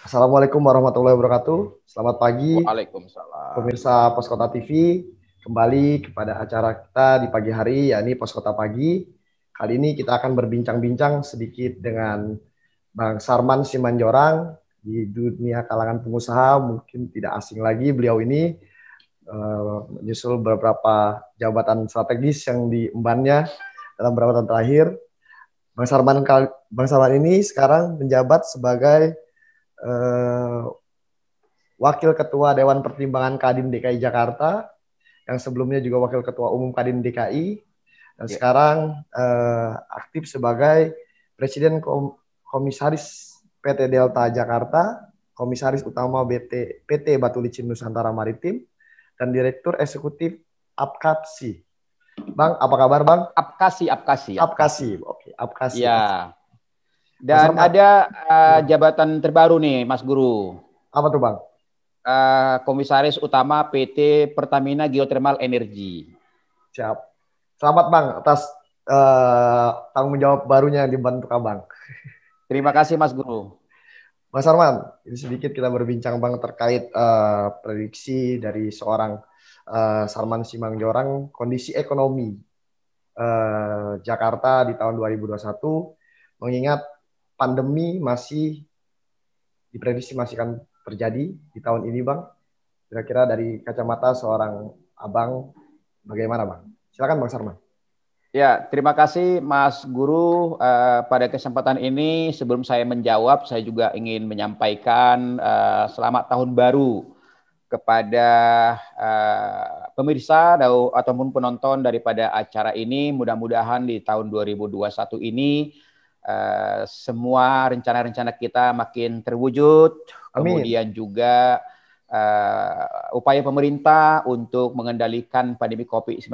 Assalamualaikum warahmatullahi wabarakatuh. Selamat pagi. Waalaikumsalam. Pemirsa Poskota TV, kembali kepada acara kita di pagi hari, yakni Poskota Pagi. Kali ini kita akan berbincang-bincang sedikit dengan Bang Sarman Simanjorang di dunia kalangan pengusaha mungkin tidak asing lagi beliau ini eh, menyusul beberapa jabatan strategis yang diembannya dalam beberapa tahun terakhir. Bang Sarman Bang Sarman ini sekarang menjabat sebagai eh, Wakil Ketua Dewan Pertimbangan Kadin DKI Jakarta, yang sebelumnya juga Wakil Ketua Umum Kadin DKI, dan ya. sekarang eh, aktif sebagai Presiden Kom Komisaris PT Delta Jakarta, Komisaris Utama BT, PT Batu Licin Nusantara Maritim, dan Direktur Eksekutif APKASI. Bang, apa kabar Bang? Apkasi, Apkasi. Apkasi, oke. Apkasi. Ya, dan Mas ada uh, iya. jabatan terbaru nih, Mas Guru. Apa tuh, Bang? Uh, Komisaris Utama PT Pertamina Geothermal Energy. Siap. Selamat, Bang, atas uh, tanggung jawab barunya yang dibantu Abang. Terima kasih, Mas Guru. Mas Arman, ini sedikit kita berbincang, Bang, terkait uh, prediksi dari seorang uh, Sarman Simangjorang kondisi ekonomi uh, Jakarta di tahun 2021 mengingat pandemi masih diprediksi masih akan terjadi di tahun ini, Bang? Kira-kira dari kacamata seorang abang, bagaimana, Bang? Silakan, Bang Sarman. Ya, terima kasih Mas Guru. Eh, pada kesempatan ini, sebelum saya menjawab, saya juga ingin menyampaikan eh, selamat tahun baru kepada uh, pemirsa atau, ataupun penonton daripada acara ini. Mudah-mudahan di tahun 2021 ini uh, semua rencana-rencana kita makin terwujud. Amin. Kemudian juga uh, upaya pemerintah untuk mengendalikan pandemi COVID-19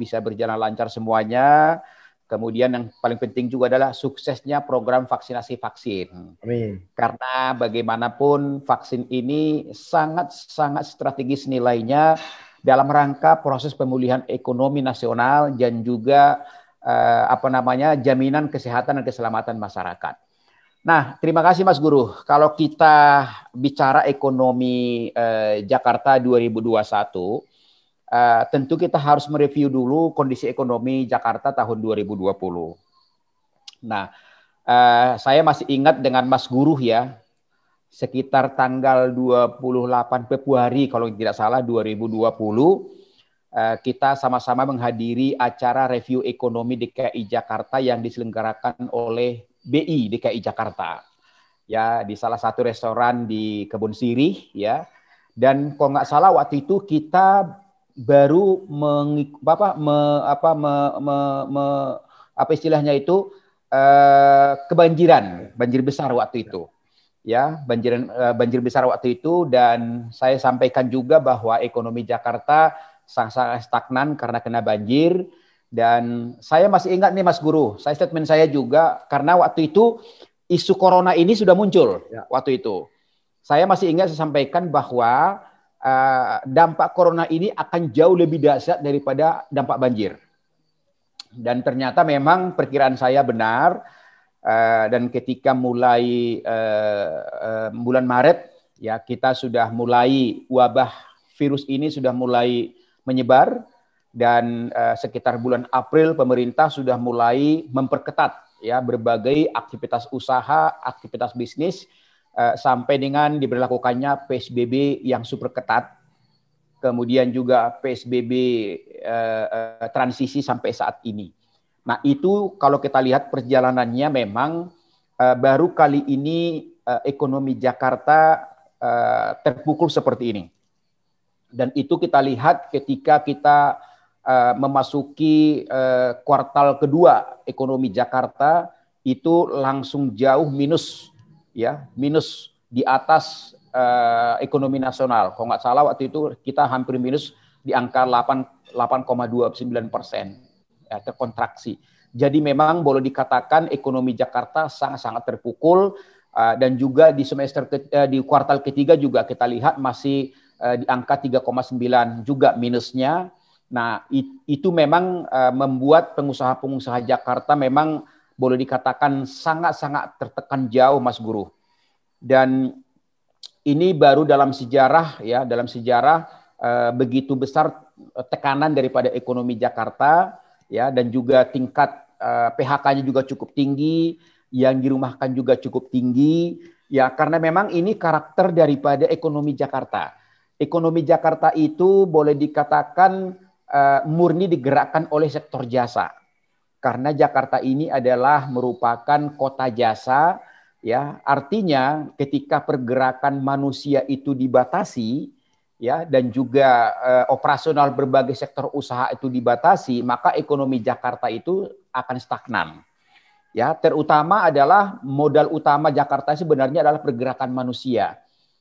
bisa berjalan lancar semuanya. Kemudian yang paling penting juga adalah suksesnya program vaksinasi vaksin. Amin. Karena bagaimanapun vaksin ini sangat-sangat strategis nilainya dalam rangka proses pemulihan ekonomi nasional dan juga eh, apa namanya jaminan kesehatan dan keselamatan masyarakat. Nah, terima kasih Mas Guru. Kalau kita bicara ekonomi eh, Jakarta 2021, eh, tentu kita harus mereview dulu kondisi ekonomi Jakarta tahun 2020. Nah, eh, saya masih ingat dengan Mas Guru ya, sekitar tanggal 28 Februari kalau tidak salah 2020 Eh, kita sama-sama menghadiri acara review ekonomi DKI Jakarta yang diselenggarakan oleh BI DKI Jakarta. Ya, di salah satu restoran di Kebun Sirih ya. Dan kalau nggak salah waktu itu kita baru meng, apa, me, apa, me, me, me, apa istilahnya itu eh, kebanjiran, banjir besar waktu ya. itu ya banjir eh, banjir besar waktu itu dan saya sampaikan juga bahwa ekonomi Jakarta sangat stagnan karena kena banjir. Dan saya masih ingat nih Mas Guru, saya statement saya juga karena waktu itu isu corona ini sudah muncul ya. waktu itu. Saya masih ingat saya sampaikan bahwa uh, dampak corona ini akan jauh lebih dahsyat daripada dampak banjir. Dan ternyata memang perkiraan saya benar. Uh, dan ketika mulai uh, uh, bulan Maret ya kita sudah mulai wabah virus ini sudah mulai menyebar dan uh, sekitar bulan April pemerintah sudah mulai memperketat ya berbagai aktivitas usaha, aktivitas bisnis uh, sampai dengan diberlakukannya PSBB yang super ketat. Kemudian juga PSBB uh, eh, transisi sampai saat ini. Nah, itu kalau kita lihat perjalanannya memang uh, baru kali ini uh, ekonomi Jakarta uh, terpukul seperti ini. Dan itu kita lihat ketika kita uh, memasuki uh, kuartal kedua ekonomi Jakarta itu langsung jauh minus ya, minus di atas uh, ekonomi nasional. Kalau nggak salah waktu itu kita hampir minus di angka 8,29 persen ya, terkontraksi. Jadi memang boleh dikatakan ekonomi Jakarta sangat-sangat terpukul uh, dan juga di semester ke, uh, di kuartal ketiga juga kita lihat masih uh, di angka 3,9 juga minusnya. Nah, it, itu memang uh, membuat pengusaha-pengusaha Jakarta memang boleh dikatakan sangat-sangat tertekan jauh, Mas Guru. Dan ini baru dalam sejarah ya, dalam sejarah uh, begitu besar tekanan daripada ekonomi Jakarta ya dan juga tingkat uh, PHK-nya juga cukup tinggi, yang dirumahkan juga cukup tinggi ya karena memang ini karakter daripada ekonomi Jakarta ekonomi Jakarta itu boleh dikatakan uh, murni digerakkan oleh sektor jasa. Karena Jakarta ini adalah merupakan kota jasa, ya. Artinya ketika pergerakan manusia itu dibatasi, ya, dan juga uh, operasional berbagai sektor usaha itu dibatasi, maka ekonomi Jakarta itu akan stagnan. Ya, terutama adalah modal utama Jakarta sebenarnya adalah pergerakan manusia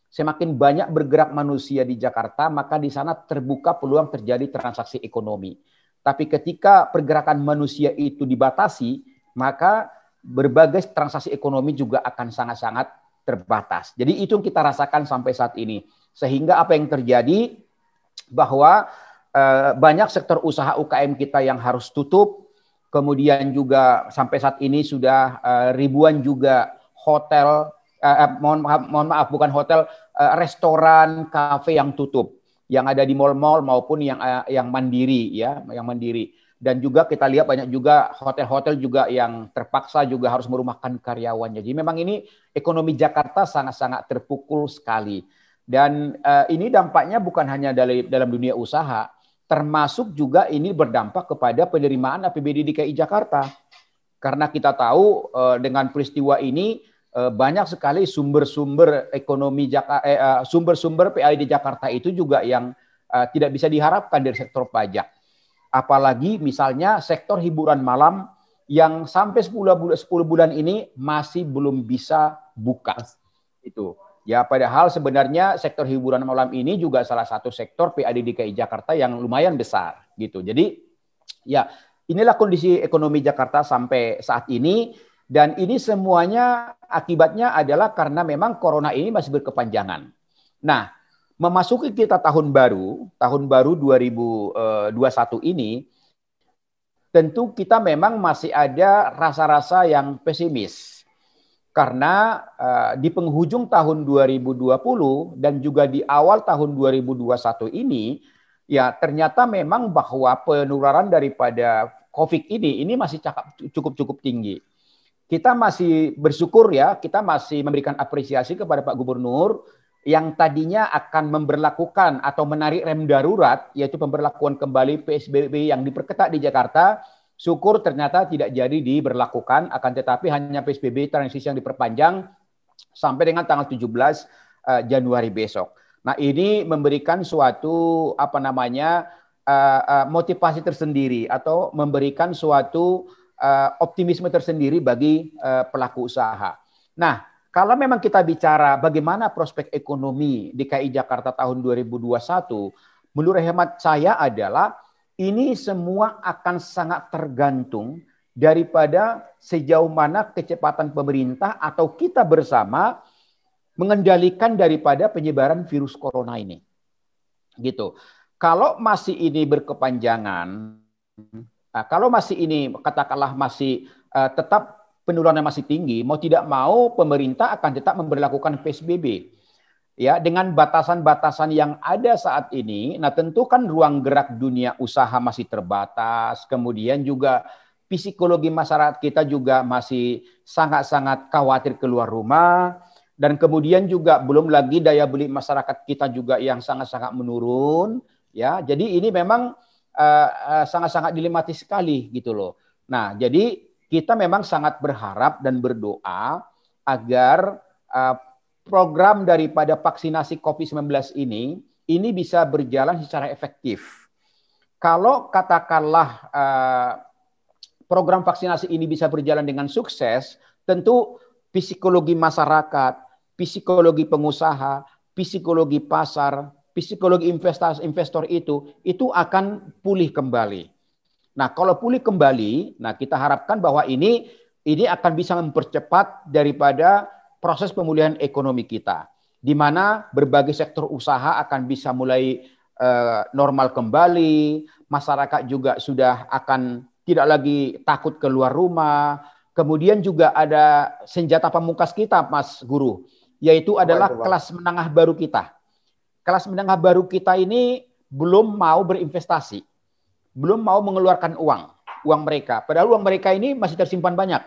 semakin banyak bergerak manusia di Jakarta, maka di sana terbuka peluang terjadi transaksi ekonomi. Tapi ketika pergerakan manusia itu dibatasi, maka berbagai transaksi ekonomi juga akan sangat-sangat terbatas. Jadi itu yang kita rasakan sampai saat ini. Sehingga apa yang terjadi bahwa eh, banyak sektor usaha UKM kita yang harus tutup, kemudian juga sampai saat ini sudah eh, ribuan juga hotel Eh, eh, mohon maaf, mohon maaf bukan hotel, eh, restoran, kafe yang tutup, yang ada di mall-mall maupun yang eh, yang mandiri ya, yang mandiri. Dan juga kita lihat banyak juga hotel-hotel juga yang terpaksa juga harus merumahkan karyawannya. Jadi memang ini ekonomi Jakarta sangat-sangat terpukul sekali. Dan eh, ini dampaknya bukan hanya dari dalam dunia usaha, termasuk juga ini berdampak kepada penerimaan APBD DKI Jakarta. Karena kita tahu eh, dengan peristiwa ini Eh, banyak sekali sumber-sumber ekonomi Jakarta, eh, eh, sumber-sumber PAI di Jakarta itu juga yang tidak bisa diharapkan dari sektor pajak. Apalagi misalnya sektor hiburan malam yang sampai 10 bulan, 10 bulan ini masih belum bisa buka. Itu. Ya padahal sebenarnya sektor hiburan malam ini juga salah satu sektor PAD DKI Jakarta yang lumayan besar gitu. Jadi ya inilah kondisi ekonomi Jakarta sampai saat ini dan ini semuanya akibatnya adalah karena memang corona ini masih berkepanjangan. Nah, memasuki kita tahun baru, tahun baru 2021 eh, ini, tentu kita memang masih ada rasa-rasa yang pesimis. Karena uh, di penghujung tahun 2020 dan juga di awal tahun 2021 ini, ya ternyata memang bahwa penularan daripada COVID ini ini masih cukup-cukup tinggi kita masih bersyukur ya, kita masih memberikan apresiasi kepada Pak Gubernur yang tadinya akan memberlakukan atau menarik rem darurat, yaitu pemberlakuan kembali PSBB yang diperketat di Jakarta, syukur ternyata tidak jadi diberlakukan, akan tetapi hanya PSBB transisi yang diperpanjang sampai dengan tanggal 17 eh, Januari besok. Nah ini memberikan suatu apa namanya eh, eh, motivasi tersendiri atau memberikan suatu uh, optimisme tersendiri bagi uh, pelaku usaha. Nah, kalau memang kita bicara bagaimana prospek ekonomi DKI Jakarta tahun 2021, menurut hemat saya adalah ini semua akan sangat tergantung daripada sejauh mana kecepatan pemerintah atau kita bersama mengendalikan daripada penyebaran virus corona ini. Gitu. Kalau masih ini berkepanjangan, Nah, kalau masih ini katakanlah masih uh, tetap penularannya masih tinggi, mau tidak mau pemerintah akan tetap memberlakukan PSBB. Ya, dengan batasan-batasan yang ada saat ini, nah tentu kan ruang gerak dunia usaha masih terbatas, kemudian juga psikologi masyarakat kita juga masih sangat-sangat khawatir keluar rumah dan kemudian juga belum lagi daya beli masyarakat kita juga yang sangat-sangat menurun, ya. Jadi ini memang uh, uh, sangat-sangat dilematis sekali gitu loh. Nah, jadi kita memang sangat berharap dan berdoa agar uh, program daripada vaksinasi COVID-19 ini ini bisa berjalan secara efektif. Kalau katakanlah uh, program vaksinasi ini bisa berjalan dengan sukses, tentu psikologi masyarakat, psikologi pengusaha, psikologi pasar, psikologi investor, investor itu itu akan pulih kembali. Nah, kalau pulih kembali, nah kita harapkan bahwa ini ini akan bisa mempercepat daripada proses pemulihan ekonomi kita di mana berbagai sektor usaha akan bisa mulai uh, normal kembali, masyarakat juga sudah akan tidak lagi takut keluar rumah. Kemudian juga ada senjata pamungkas kita, Mas Guru, yaitu adalah kelas menengah baru kita kelas menengah baru kita ini belum mau berinvestasi, belum mau mengeluarkan uang, uang mereka. Padahal uang mereka ini masih tersimpan banyak,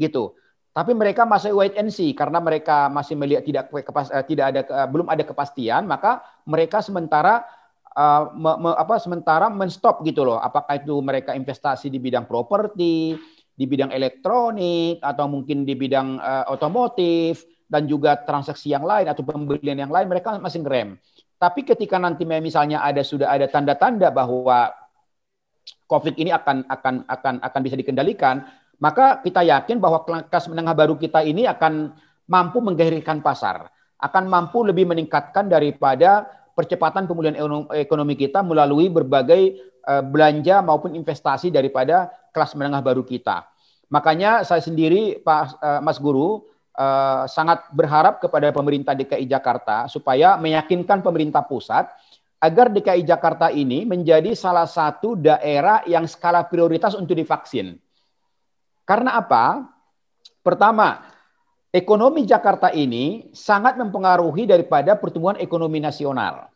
gitu. Tapi mereka masih wait and see karena mereka masih melihat tidak eh, tidak ada eh, belum ada kepastian, maka mereka sementara uh, me, me, apa sementara menstop gitu loh. Apakah itu mereka investasi di bidang properti, di bidang elektronik atau mungkin di bidang uh, otomotif dan juga transaksi yang lain atau pembelian yang lain mereka masih ngerem. Tapi ketika nanti misalnya ada sudah ada tanda-tanda bahwa COVID ini akan akan akan akan bisa dikendalikan, maka kita yakin bahwa kelas menengah baru kita ini akan mampu menggairahkan pasar, akan mampu lebih meningkatkan daripada percepatan pemulihan ekonomi kita melalui berbagai eh, belanja maupun investasi daripada kelas menengah baru kita. Makanya saya sendiri Pak eh, Mas Guru Eh, sangat berharap kepada pemerintah DKI Jakarta supaya meyakinkan pemerintah pusat agar DKI Jakarta ini menjadi salah satu daerah yang skala prioritas untuk divaksin. Karena apa? Pertama, ekonomi Jakarta ini sangat mempengaruhi daripada pertumbuhan ekonomi nasional.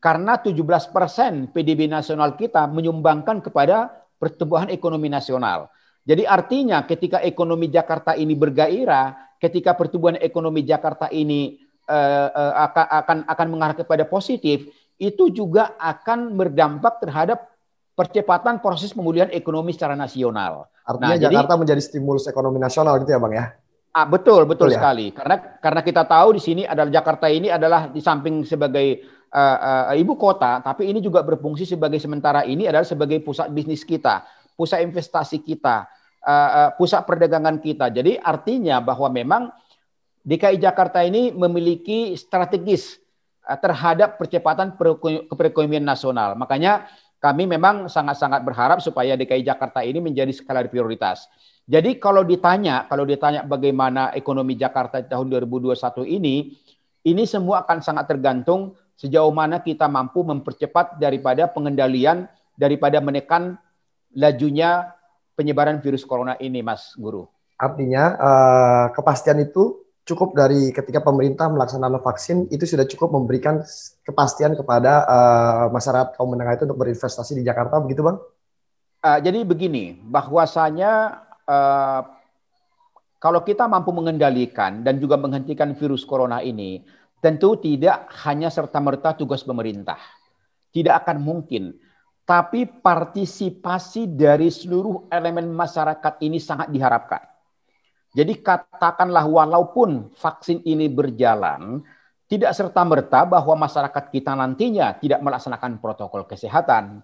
Karena 17% PDB nasional kita menyumbangkan kepada pertumbuhan ekonomi nasional. Jadi artinya ketika ekonomi Jakarta ini bergairah, ketika pertumbuhan ekonomi Jakarta ini uh, uh, akan akan mengarah kepada positif, itu juga akan berdampak terhadap percepatan proses pemulihan ekonomi secara nasional. Artinya nah, Jakarta jadi, menjadi stimulus ekonomi nasional gitu ya, Bang ya? Ah, betul, betul, betul ya? sekali. Karena karena kita tahu di sini adalah Jakarta ini adalah di samping sebagai uh, uh, ibu kota, tapi ini juga berfungsi sebagai sementara ini adalah sebagai pusat bisnis kita, pusat investasi kita uh, pusat perdagangan kita. Jadi artinya bahwa memang DKI Jakarta ini memiliki strategis eh, terhadap percepatan perekonomian nasional. Makanya kami memang sangat-sangat berharap supaya DKI Jakarta ini menjadi skala prioritas. Jadi kalau ditanya, kalau ditanya bagaimana ekonomi Jakarta tahun 2021 ini, ini semua akan sangat tergantung sejauh mana kita mampu mempercepat daripada pengendalian daripada menekan lajunya penyebaran virus corona ini, Mas Guru? Artinya eh, kepastian itu cukup dari ketika pemerintah melaksanakan vaksin itu sudah cukup memberikan kepastian kepada eh, masyarakat kaum menengah itu untuk berinvestasi di Jakarta, begitu bang? Eh, jadi begini, bahwasanya kalau kita mampu mengendalikan dan juga menghentikan virus corona ini, tentu tidak hanya serta merta tugas pemerintah. Tidak akan mungkin tapi partisipasi dari seluruh elemen masyarakat ini sangat diharapkan. Jadi katakanlah walaupun vaksin ini berjalan, tidak serta-merta bahwa masyarakat kita nantinya tidak melaksanakan protokol kesehatan.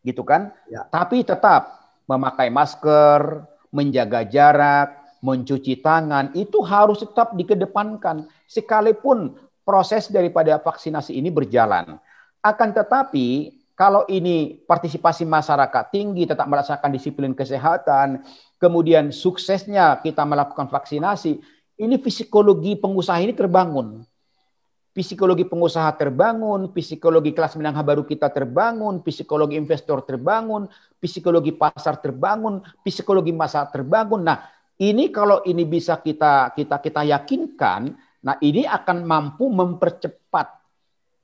Gitu kan? Ya. Tapi tetap memakai masker, menjaga jarak, mencuci tangan, itu harus tetap dikedepankan. Sekalipun proses daripada vaksinasi ini berjalan. Akan tetapi kalau ini partisipasi masyarakat tinggi, tetap merasakan disiplin kesehatan, kemudian suksesnya kita melakukan vaksinasi, ini psikologi pengusaha ini terbangun. Psikologi pengusaha terbangun, psikologi kelas menengah baru kita terbangun, psikologi investor terbangun, psikologi pasar terbangun, psikologi masa terbangun. Nah, ini kalau ini bisa kita kita kita yakinkan, nah ini akan mampu mempercepat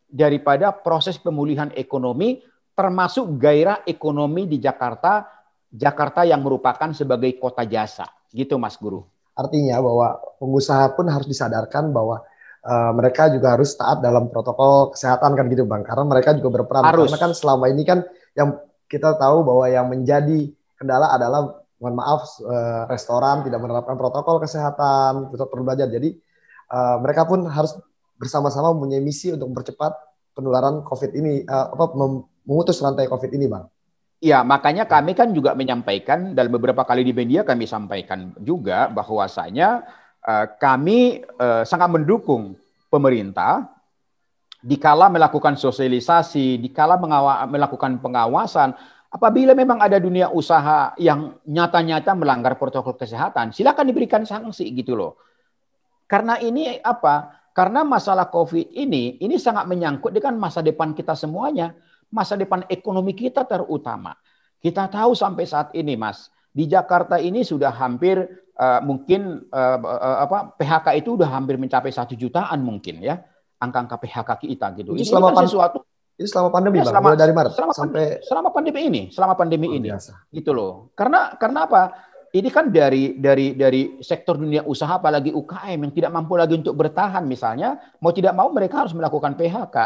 daripada proses pemulihan ekonomi termasuk gairah ekonomi di Jakarta, Jakarta yang merupakan sebagai kota jasa. Gitu Mas Guru. Artinya bahwa pengusaha pun harus disadarkan bahwa uh, mereka juga harus taat dalam protokol kesehatan kan gitu Bang. Karena mereka juga berperan. Harus. Karena kan selama ini kan yang kita tahu bahwa yang menjadi kendala adalah mohon maaf eh, restoran tidak menerapkan protokol kesehatan pusat perbelanjaan jadi eh, mereka pun harus bersama-sama mempunyai misi untuk mempercepat penularan COVID ini, uh, apa memutus rantai COVID ini, bang. Ya, makanya kami kan juga menyampaikan dalam beberapa kali di media kami sampaikan juga bahwasanya uh, kami uh, sangat mendukung pemerintah dikala melakukan sosialisasi, dikala melakukan pengawasan, apabila memang ada dunia usaha yang nyata-nyata melanggar protokol kesehatan, silakan diberikan sanksi gitu loh. Karena ini apa? Karena masalah COVID ini, ini sangat menyangkut dengan masa depan kita semuanya. Masa depan ekonomi kita terutama. Kita tahu sampai saat ini, Mas. Di Jakarta ini sudah hampir uh, mungkin uh, uh, apa PHK itu sudah hampir mencapai satu jutaan mungkin ya angka-angka PHK kita gitu. Ini, selama kan sesuatu ini selama pandemi, ya, bang. Selama, dari Maret selama sampai pandemi, selama pandemi ini, selama pandemi oh, ini, biasa. gitu loh. Karena karena apa? ini kan dari dari dari sektor dunia usaha apalagi UKM yang tidak mampu lagi untuk bertahan misalnya mau tidak mau mereka harus melakukan PHK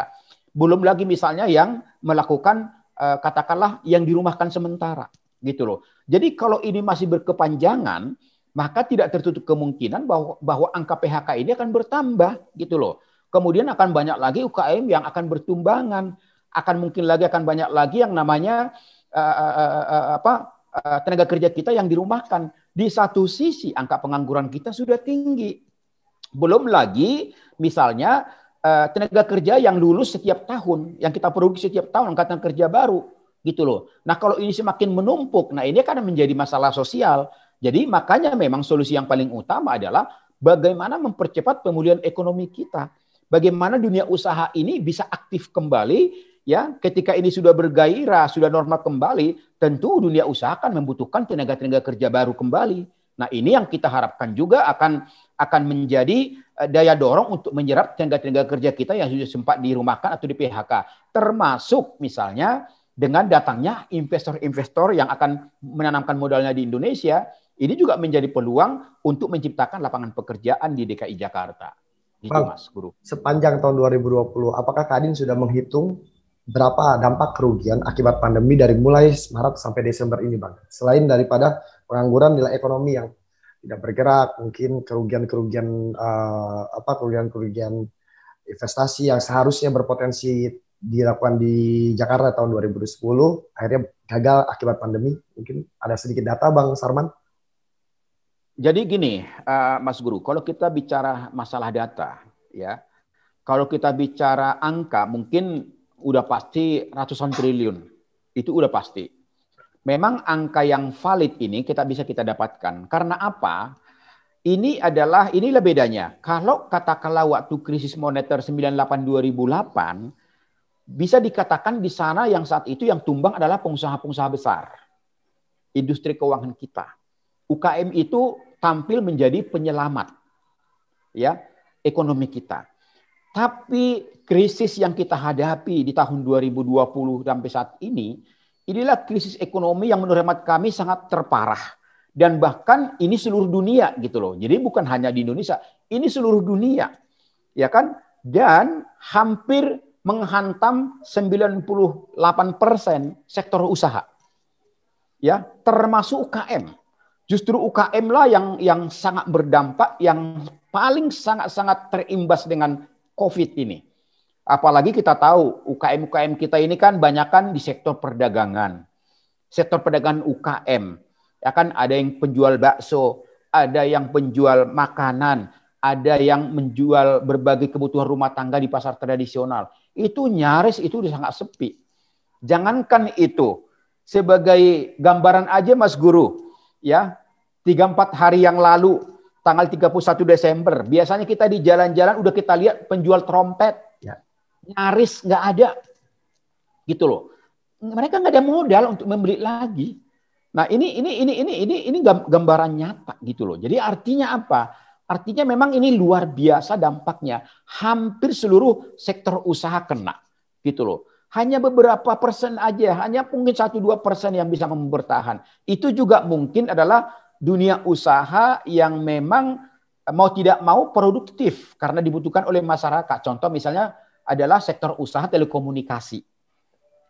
belum lagi misalnya yang melakukan eh, katakanlah yang dirumahkan sementara gitu loh jadi kalau ini masih berkepanjangan maka tidak tertutup kemungkinan bahwa bahwa angka PHK ini akan bertambah gitu loh kemudian akan banyak lagi UKM yang akan bertumbangan akan mungkin lagi akan banyak lagi yang namanya uh, uh, uh, apa Eh, tenaga kerja kita yang dirumahkan. Di satu sisi angka pengangguran kita sudah tinggi. Belum lagi misalnya eh, tenaga kerja yang lulus setiap tahun, yang kita produksi setiap tahun angkatan kerja baru gitu loh. Nah, kalau ini semakin menumpuk, nah ini akan menjadi masalah sosial. Jadi makanya memang solusi yang paling utama adalah bagaimana mempercepat pemulihan ekonomi kita. Bagaimana dunia usaha ini bisa aktif kembali ya ketika ini sudah bergairah, sudah normal kembali, tentu dunia usaha akan membutuhkan tenaga-tenaga kerja baru kembali. Nah, ini yang kita harapkan juga akan akan menjadi eh, daya dorong untuk menyerap tenaga-tenaga kerja kita yang sudah sempat dirumahkan atau di PHK. Termasuk misalnya dengan datangnya investor-investor yang akan menanamkan modalnya di Indonesia, ini juga menjadi peluang untuk menciptakan lapangan pekerjaan di DKI Jakarta. Gitu, Mas Guru. Sepanjang tahun 2020, apakah Kadin sudah menghitung berapa dampak kerugian akibat pandemi dari mulai Maret sampai Desember ini, Bang? Selain daripada pengangguran nilai ekonomi yang tidak bergerak, mungkin kerugian-kerugian uh, apa kerugian-kerugian investasi yang seharusnya berpotensi dilakukan di Jakarta tahun 2010 akhirnya gagal akibat pandemi. Mungkin ada sedikit data Bang Sarman? Jadi gini, uh, Mas Guru, kalau kita bicara masalah data, ya, kalau kita bicara angka, mungkin udah pasti ratusan triliun. Itu udah pasti. Memang angka yang valid ini kita bisa kita dapatkan. Karena apa? Ini adalah inilah bedanya. Kalau katakanlah waktu krisis moneter 98 2008 bisa dikatakan di sana yang saat itu yang tumbang adalah pengusaha-pengusaha besar. Industri keuangan kita. UKM itu tampil menjadi penyelamat ya ekonomi kita. Tapi krisis yang kita hadapi di tahun 2020 sampai saat ini, inilah krisis ekonomi yang menurut hemat kami sangat terparah. Dan bahkan ini seluruh dunia gitu loh. Jadi bukan hanya di Indonesia, ini seluruh dunia. Ya kan? Dan hampir menghantam 98% sektor usaha. Ya, termasuk UKM. Justru UKM lah yang yang sangat berdampak, yang paling sangat-sangat terimbas dengan COVID ini. Apalagi kita tahu UKM-UKM kita ini kan banyakkan di sektor perdagangan. Sektor perdagangan UKM. Ya kan ada yang penjual bakso, ada yang penjual makanan, ada yang menjual berbagai kebutuhan rumah tangga di pasar tradisional. Itu nyaris itu sangat sepi. Jangankan itu, sebagai gambaran aja Mas Guru, ya, 3 4 hari yang lalu tanggal 31 Desember. Biasanya kita di jalan-jalan udah kita lihat penjual trompet. Ya. Nyaris nggak ada. Gitu loh. Mereka nggak ada modal untuk membeli lagi. Nah ini ini ini ini ini ini gambaran nyata gitu loh. Jadi artinya apa? Artinya memang ini luar biasa dampaknya. Hampir seluruh sektor usaha kena gitu loh. Hanya beberapa persen aja, hanya mungkin satu dua persen yang bisa mempertahankan Itu juga mungkin adalah dunia usaha yang memang eh, mau tidak mau produktif karena dibutuhkan oleh masyarakat. Contoh misalnya adalah sektor usaha telekomunikasi.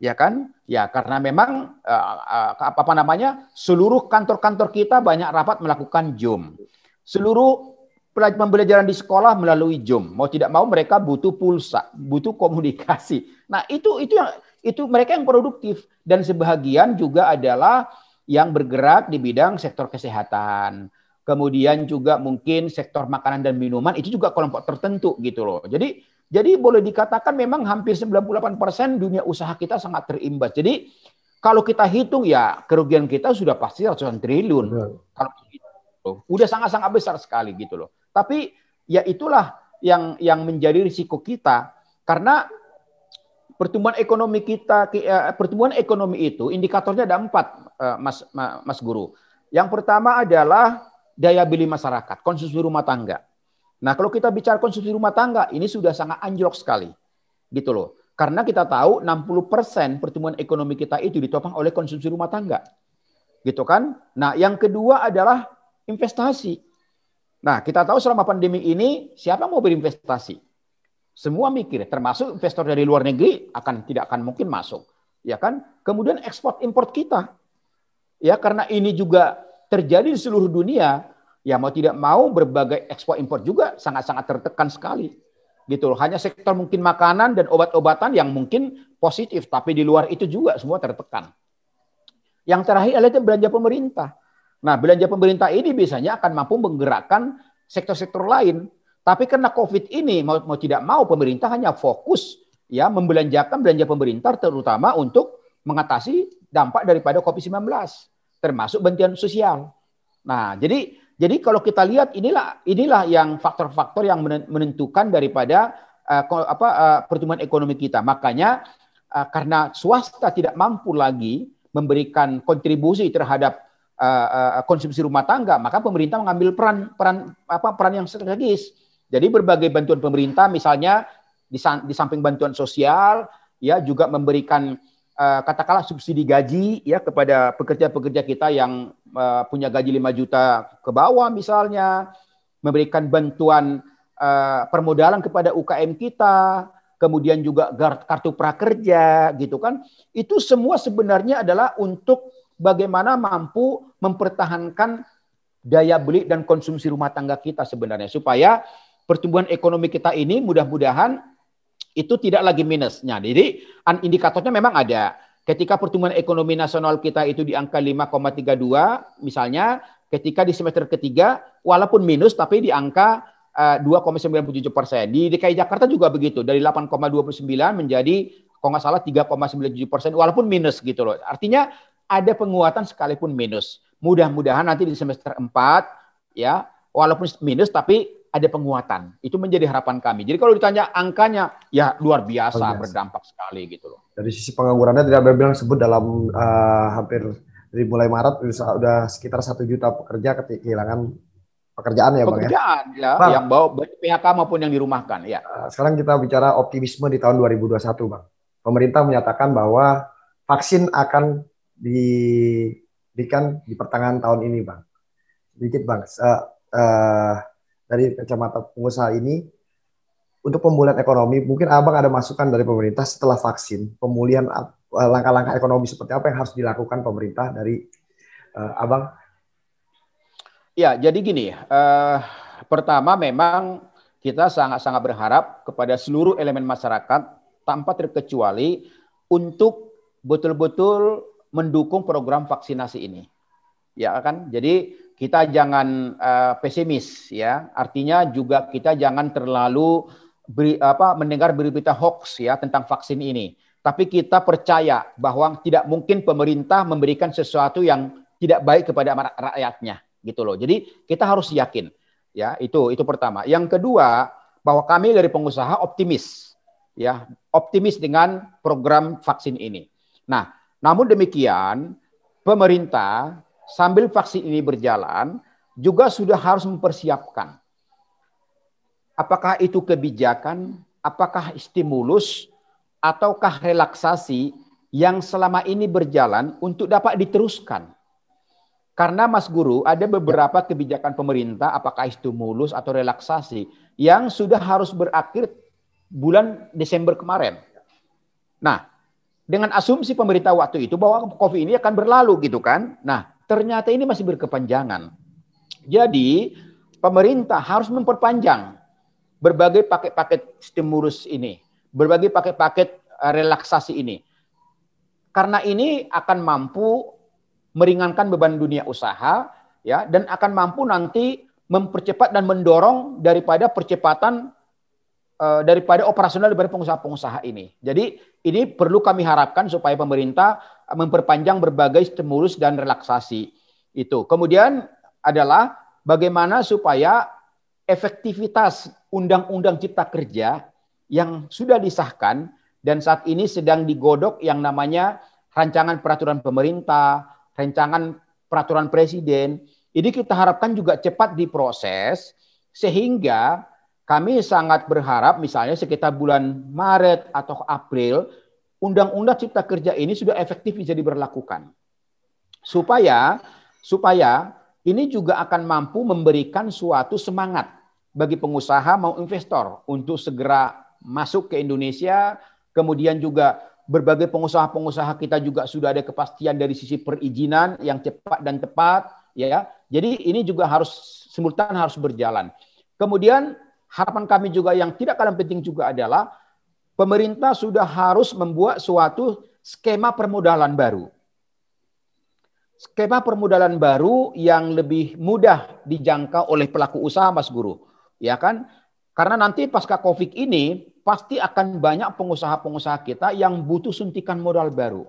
Ya kan? Ya, karena memang eh, eh, apa namanya? seluruh kantor-kantor kita banyak rapat melakukan Zoom. Seluruh pembelajaran di sekolah melalui Zoom. Mau tidak mau mereka butuh pulsa, butuh komunikasi. Nah, itu itu yang itu mereka yang produktif dan sebahagian juga adalah yang bergerak di bidang sektor kesehatan. Kemudian juga mungkin sektor makanan dan minuman itu juga kelompok tertentu gitu loh. Jadi jadi boleh dikatakan memang hampir 98% dunia usaha kita sangat terimbas. Jadi kalau kita hitung ya kerugian kita sudah pasti ratusan triliun. Kalau udah sangat-sangat besar sekali gitu loh. Tapi ya itulah yang yang menjadi risiko kita karena pertumbuhan ekonomi kita eh, pertumbuhan ekonomi itu indikatornya ada empat Eh, mas Mas Guru. Yang pertama adalah daya beli masyarakat, konsumsi rumah tangga. Nah, kalau kita bicara konsumsi rumah tangga, ini sudah sangat anjlok sekali. Gitu loh. Karena kita tahu 60% pertumbuhan ekonomi kita itu ditopang oleh konsumsi rumah tangga. Gitu kan? Nah, yang kedua adalah investasi. Nah, kita tahu selama pandemi ini siapa mau berinvestasi? Semua mikir, termasuk investor dari luar negeri akan tidak akan mungkin masuk, ya kan? Kemudian ekspor impor kita ya karena ini juga terjadi di seluruh dunia, ya mau tidak mau berbagai ekspor impor juga sangat-sangat tertekan sekali. Gitu loh. Hanya sektor mungkin makanan dan obat-obatan yang mungkin positif, tapi di luar itu juga semua tertekan. Yang terakhir adalah belanja pemerintah. Nah, belanja pemerintah ini biasanya akan mampu menggerakkan sektor-sektor lain. Tapi karena COVID ini mau, mau tidak mau pemerintah hanya fokus ya membelanjakan belanja pemerintah terutama untuk mengatasi dampak daripada COVID-19 termasuk bantuan sosial. Nah, jadi jadi kalau kita lihat inilah inilah yang faktor-faktor yang menentukan daripada uh, apa uh, pertumbuhan ekonomi kita. Makanya uh, karena swasta tidak mampu lagi memberikan kontribusi terhadap uh, uh, konsumsi rumah tangga, maka pemerintah mengambil peran peran apa peran yang strategis. Jadi berbagai bantuan pemerintah misalnya di, di samping bantuan sosial ya juga memberikan Eh, katakanlah subsidi gaji ya kepada pekerja-pekerja kita yang uh, punya gaji 5 juta ke bawah misalnya, memberikan bantuan uh, permodalan kepada UKM kita, kemudian juga kartu prakerja gitu kan. Itu semua sebenarnya adalah untuk bagaimana mampu mempertahankan daya beli dan konsumsi rumah tangga kita sebenarnya supaya pertumbuhan ekonomi kita ini mudah-mudahan itu tidak lagi minusnya. Jadi indikatornya memang ada. Ketika pertumbuhan ekonomi nasional kita itu di angka 5,32 misalnya, ketika di semester ketiga walaupun minus tapi di angka eh, uh, 2,97 persen. Di DKI Jakarta juga begitu, dari 8,29 menjadi kalau nggak salah 3,97 persen, walaupun minus gitu loh. Artinya ada penguatan sekalipun minus. Mudah-mudahan nanti di semester 4 ya, walaupun minus tapi ada penguatan. Itu menjadi harapan kami. Jadi kalau ditanya angkanya, ya luar biasa, luar oh, biasa. berdampak sekali gitu loh. Dari sisi penganggurannya tidak berbilang sebut dalam uh, hampir dari mulai Maret sudah sekitar satu juta pekerja kehilangan pekerjaan ya pekerjaan, bang ya. ya bang, yang bawa baik PHK maupun yang dirumahkan ya. Eh, sekarang kita bicara optimisme di tahun 2021 bang. Pemerintah menyatakan bahwa vaksin akan diberikan di pertengahan tahun ini bang. Sedikit bang. Uh, uh, dari kacamata pengusaha ini untuk pemulihan ekonomi, mungkin Abang ada masukan dari pemerintah setelah vaksin, pemulihan eh, langkah-langkah ekonomi seperti apa yang harus dilakukan pemerintah dari uh, Abang? Ya, jadi gini, uh, pertama memang kita sangat-sangat berharap kepada seluruh elemen masyarakat tanpa terkecuali untuk betul-betul mendukung program vaksinasi ini. Ya kan? Jadi kita jangan uh, pesimis ya. Artinya juga kita jangan terlalu beri, apa mendengar berita hoax ya tentang vaksin ini. Tapi kita percaya bahwa tidak mungkin pemerintah memberikan sesuatu yang tidak baik kepada rakyatnya gitu loh. Jadi kita harus yakin ya itu itu pertama. Yang kedua bahwa kami dari pengusaha optimis ya optimis dengan program vaksin ini. Nah namun demikian pemerintah sambil vaksin ini berjalan juga sudah harus mempersiapkan apakah itu kebijakan, apakah stimulus ataukah relaksasi yang selama ini berjalan untuk dapat diteruskan. Karena Mas Guru ada beberapa kebijakan pemerintah apakah stimulus atau relaksasi yang sudah harus berakhir bulan Desember kemarin. Nah, dengan asumsi pemerintah waktu itu bahwa COVID ini akan berlalu gitu kan. Nah, ternyata ini masih berkepanjangan. Jadi pemerintah harus memperpanjang berbagai paket-paket stimulus ini, berbagai paket-paket eh, relaksasi ini. Karena ini akan mampu meringankan beban dunia usaha ya dan akan mampu nanti mempercepat dan mendorong daripada percepatan eh, daripada operasional daripada pengusaha-pengusaha ini. Jadi ini perlu kami harapkan supaya pemerintah memperpanjang berbagai stimulus dan relaksasi itu. Kemudian adalah bagaimana supaya efektivitas undang-undang cipta kerja yang sudah disahkan dan saat ini sedang digodok yang namanya rancangan peraturan pemerintah, rancangan peraturan presiden. Ini kita harapkan juga cepat diproses sehingga kami sangat berharap misalnya sekitar bulan Maret atau April undang-undang cipta kerja ini sudah efektif bisa diberlakukan. Supaya supaya ini juga akan mampu memberikan suatu semangat bagi pengusaha mau investor untuk segera masuk ke Indonesia, kemudian juga berbagai pengusaha-pengusaha kita juga sudah ada kepastian dari sisi perizinan yang cepat dan tepat ya. Jadi ini juga harus simultan harus berjalan. Kemudian harapan kami juga yang tidak kalah penting juga adalah pemerintah sudah harus membuat suatu skema permodalan baru. Skema permodalan baru yang lebih mudah dijangkau oleh pelaku usaha, Mas Guru. Ya kan? Karena nanti pasca Covid ini pasti akan banyak pengusaha-pengusaha kita yang butuh suntikan modal baru.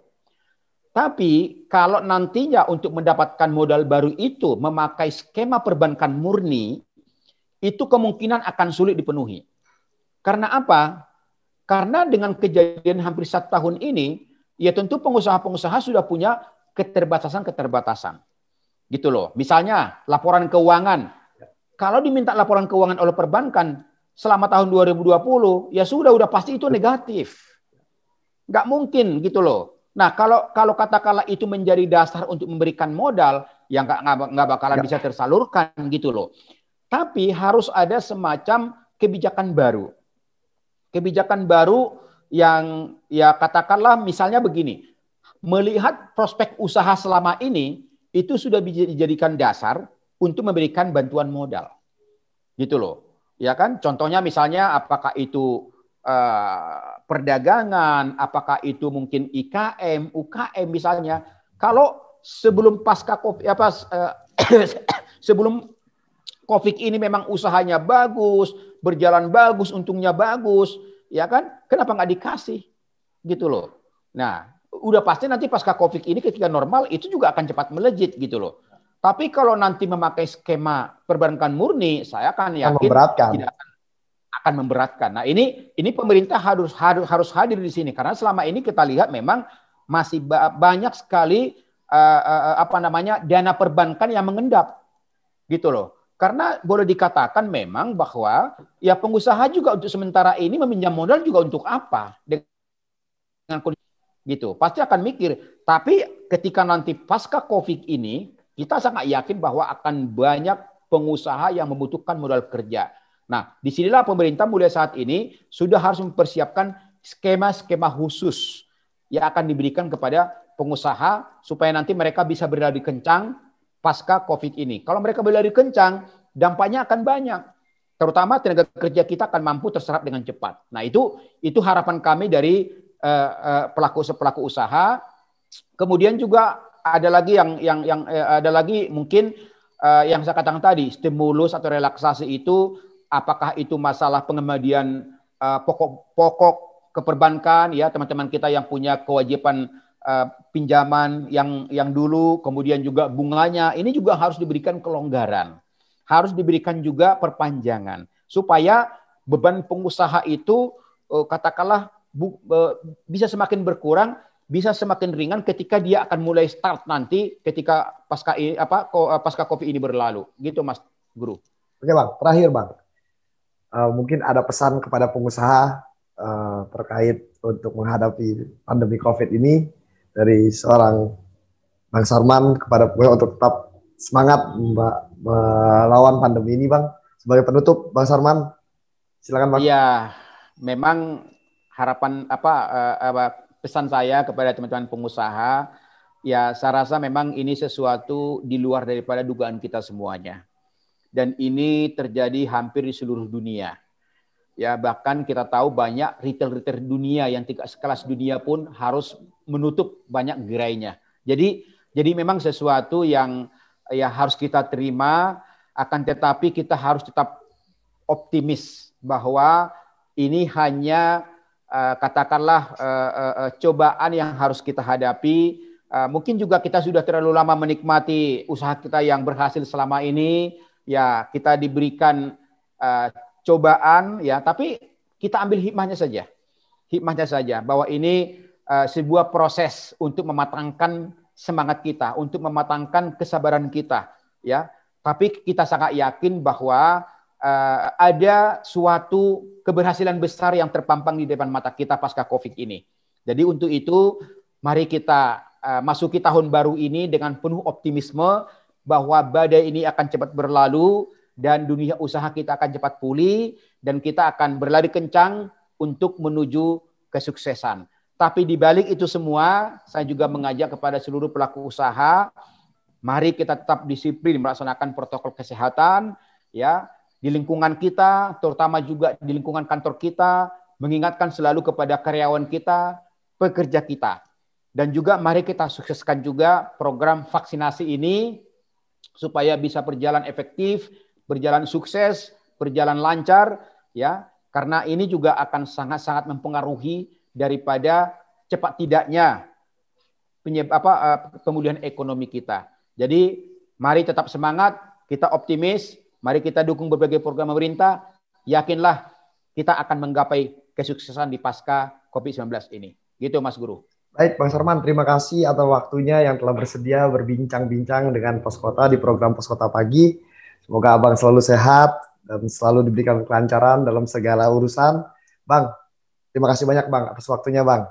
Tapi kalau nantinya untuk mendapatkan modal baru itu memakai skema perbankan murni, itu kemungkinan akan sulit dipenuhi. Karena apa? Karena dengan kejadian hampir satu tahun ini, ya tentu pengusaha-pengusaha sudah punya keterbatasan-keterbatasan. Gitu loh. Misalnya laporan keuangan. Kalau diminta laporan keuangan oleh perbankan selama tahun 2020, ya sudah udah pasti itu negatif. Nggak mungkin gitu loh. Nah kalau kalau katakanlah itu menjadi dasar untuk memberikan modal, yang nggak nggak bakalan bisa tersalurkan gitu loh. Tapi harus ada semacam kebijakan baru Kebijakan baru yang ya katakanlah misalnya begini, melihat prospek usaha selama ini itu sudah dijadikan dasar untuk memberikan bantuan modal. Gitu loh. Ya kan? Contohnya misalnya apakah itu eh, perdagangan, apakah itu mungkin IKM, UKM misalnya. Kalau sebelum pasca COVID, apa eh, sebelum Covid ini memang usahanya bagus, berjalan bagus, untungnya bagus, ya kan? Kenapa nggak dikasih? Gitu loh. Nah, udah pasti nanti pasca Covid ini ketika normal itu juga akan cepat melejit gitu loh. Tapi kalau nanti memakai skema perbankan murni, saya akan yakin memberatkan. tidak akan, akan memberatkan. Nah, ini ini pemerintah harus harus harus hadir di sini karena selama ini kita lihat memang masih banyak sekali uh, uh, apa namanya dana perbankan yang mengendap gitu loh. Karena boleh dikatakan memang bahwa ya pengusaha juga untuk sementara ini meminjam modal juga untuk apa? Dengan gitu. Pasti akan mikir. Tapi ketika nanti pasca Covid ini, kita sangat yakin bahwa akan banyak pengusaha yang membutuhkan modal kerja. Nah, disinilah pemerintah mulai saat ini sudah harus mempersiapkan skema-skema khusus yang akan diberikan kepada pengusaha supaya nanti mereka bisa berlari kencang pasca COVID ini. Kalau mereka berlari kencang, dampaknya akan banyak. Terutama tenaga kerja kita akan mampu terserap dengan cepat. Nah itu itu harapan kami dari eh, eh, pelaku pelaku usaha. Kemudian juga ada lagi yang yang yang eh, ada lagi mungkin yang saya katakan tadi stimulus atau relaksasi itu apakah itu masalah pengembalian pokok-pokok keperbankan, ya teman-teman kita yang punya kewajiban Eh, pinjaman yang yang dulu, kemudian juga bunganya, ini juga harus diberikan kelonggaran, harus diberikan juga perpanjangan supaya beban pengusaha itu eh, katakanlah eh, bisa semakin berkurang, bisa semakin ringan ketika dia akan mulai start nanti ketika pasca apa pasca covid ini berlalu, gitu Mas Guru. Oke bang, terakhir bang, uh, mungkin ada pesan kepada pengusaha uh, terkait untuk menghadapi pandemi COVID ini dari seorang Bang Sarman kepada gue untuk tetap semangat mbak melawan pandemi ini, Bang. Sebagai penutup, Bang Sarman, silakan Bang. Iya, memang harapan apa, eh, apa pesan saya kepada teman-teman pengusaha, ya saya rasa memang ini sesuatu di luar daripada dugaan kita semuanya. Dan ini terjadi hampir di seluruh dunia. Ya, bahkan kita tahu banyak retail-retail dunia yang tidak sekelas dunia pun harus menutup banyak gerainya. Jadi jadi memang sesuatu yang ya harus kita terima akan tetapi kita harus tetap optimis bahwa ini hanya eh, katakanlah eh, eh, cobaan yang harus kita hadapi. mungkin juga kita sudah terlalu lama menikmati usaha kita yang berhasil selama ini. Ya, kita diberikan cobaan ya, tapi kita ambil hikmahnya saja. Hikmahnya saja bahwa ini uh, sebuah proses untuk mematangkan semangat kita, untuk mematangkan kesabaran kita ya. Tapi kita sangat yakin bahwa uh, ada suatu keberhasilan besar yang terpampang di depan mata kita pasca Covid ini. Jadi untuk itu mari kita uh, masuki tahun baru ini dengan penuh optimisme bahwa badai ini akan cepat berlalu dan dunia usaha kita akan cepat pulih dan kita akan berlari kencang untuk menuju kesuksesan. Tapi di balik itu semua, saya juga mengajak kepada seluruh pelaku usaha, mari kita tetap disiplin melaksanakan protokol kesehatan ya di lingkungan kita, terutama juga di lingkungan kantor kita, mengingatkan selalu kepada karyawan kita, pekerja kita. Dan juga mari kita sukseskan juga program vaksinasi ini supaya bisa berjalan efektif berjalan sukses, berjalan lancar ya. Karena ini juga akan sangat-sangat mempengaruhi daripada cepat tidaknya penyebab apa eh, pemulihan ekonomi kita. Jadi mari tetap semangat, kita optimis, mari kita dukung berbagai program pemerintah, yakinlah kita akan menggapai kesuksesan di pasca Covid-19 ini. Gitu Mas Guru. Baik, Bang Sarman, terima kasih atas waktunya yang telah bersedia berbincang-bincang dengan Poskota di program Poskota Pagi. Semoga abang selalu sehat dan selalu diberikan kelancaran dalam segala urusan. Bang, terima kasih banyak Bang atas waktunya Bang.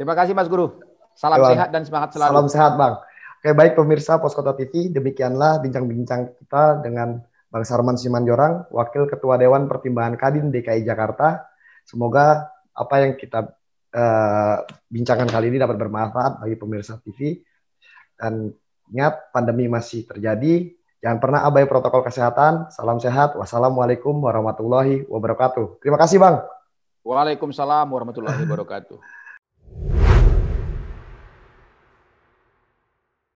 Terima kasih Mas Guru. Salam Oke, sehat dan semangat selalu. Salam sehat Bang. Oke baik pemirsa Poskota TV, demikianlah bincang-bincang kita dengan Bang Sarman Simanjorang, Wakil Ketua Dewan Pertimbangan Kadin DKI Jakarta. Semoga apa yang kita uh, bincangkan kali ini dapat bermanfaat bagi pemirsa TV. Dan ingat pandemi masih terjadi, Jangan pernah abai protokol kesehatan. Salam sehat. Wassalamualaikum warahmatullahi wabarakatuh. Terima kasih, Bang. Waalaikumsalam warahmatullahi wabarakatuh.